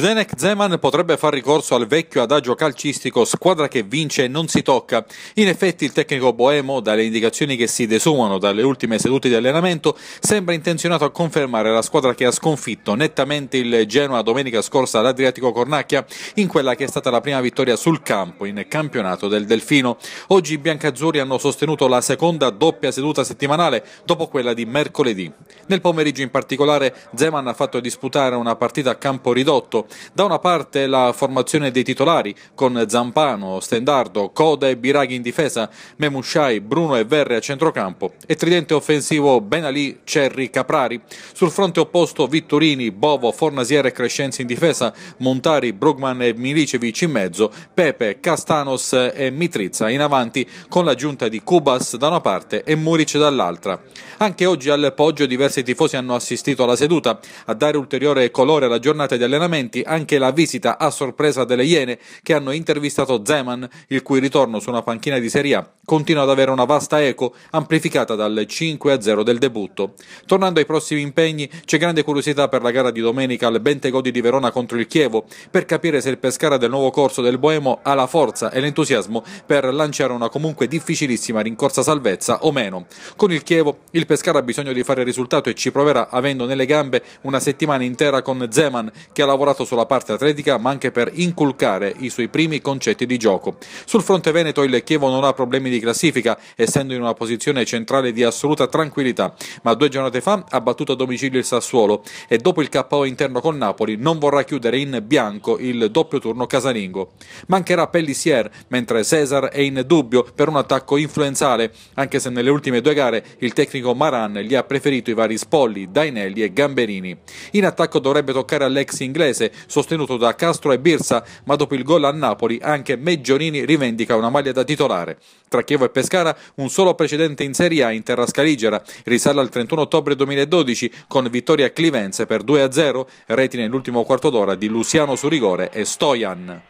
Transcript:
Zdenek Zeman potrebbe far ricorso al vecchio adagio calcistico squadra che vince e non si tocca. In effetti il tecnico boemo, dalle indicazioni che si desumano dalle ultime sedute di allenamento, sembra intenzionato a confermare la squadra che ha sconfitto nettamente il Genoa domenica scorsa all'Adriatico Cornacchia in quella che è stata la prima vittoria sul campo in campionato del Delfino. Oggi i biancazzurri hanno sostenuto la seconda doppia seduta settimanale dopo quella di mercoledì. Nel pomeriggio in particolare Zeman ha fatto disputare una partita a campo ridotto da una parte la formazione dei titolari con Zampano, Stendardo, Coda e Biraghi in difesa, Memushai, Bruno e Verre a centrocampo e tridente offensivo Benali, Cerri, Caprari. Sul fronte opposto Vittorini, Bovo, Fornasiere e Crescenzi in difesa, Montari, Brugman e Milicevic in mezzo, Pepe, Castanos e Mitrizza in avanti con l'aggiunta di Cubas da una parte e Muric dall'altra. Anche oggi al Poggio diversi tifosi hanno assistito alla seduta. A dare ulteriore colore alla giornata di allenamento avvenimenti, anche la visita a sorpresa delle Iene che hanno intervistato Zeman, il cui ritorno su una panchina di Serie A continua ad avere una vasta eco amplificata dal 5-0 del debutto. Tornando ai prossimi impegni, c'è grande curiosità per la gara di domenica al Bentegodi di Verona contro il Chievo per capire se il Pescara del nuovo corso del Boemo ha la forza e l'entusiasmo per lanciare una comunque difficilissima rincorsa salvezza o meno. Con il Chievo il Pescara ha bisogno di fare risultato e ci proverà avendo nelle gambe una settimana intera con Zeman che ha lavorato sulla parte atletica ma anche per inculcare i suoi primi concetti di gioco. Sul fronte veneto il Chievo non ha problemi di classifica, essendo in una posizione centrale di assoluta tranquillità, ma due giornate fa ha battuto a domicilio il Sassuolo e dopo il KO interno con Napoli non vorrà chiudere in bianco il doppio turno casalingo. Mancherà Pellissier, mentre Cesar è in dubbio per un attacco influenzale, anche se nelle ultime due gare il tecnico Maran gli ha preferito i vari Spolli, Dainelli e Gamberini. In attacco dovrebbe toccare all'ex inglese, sostenuto da Castro e Birsa, ma dopo il gol a Napoli anche Meggiorini rivendica una maglia da titolare. Tra Chievo e Pescara, un solo precedente in Serie A in terra scaligera. Risale al 31 ottobre 2012 con vittoria clivense per 2-0, reti nell'ultimo quarto d'ora di Luciano su rigore e Stojan.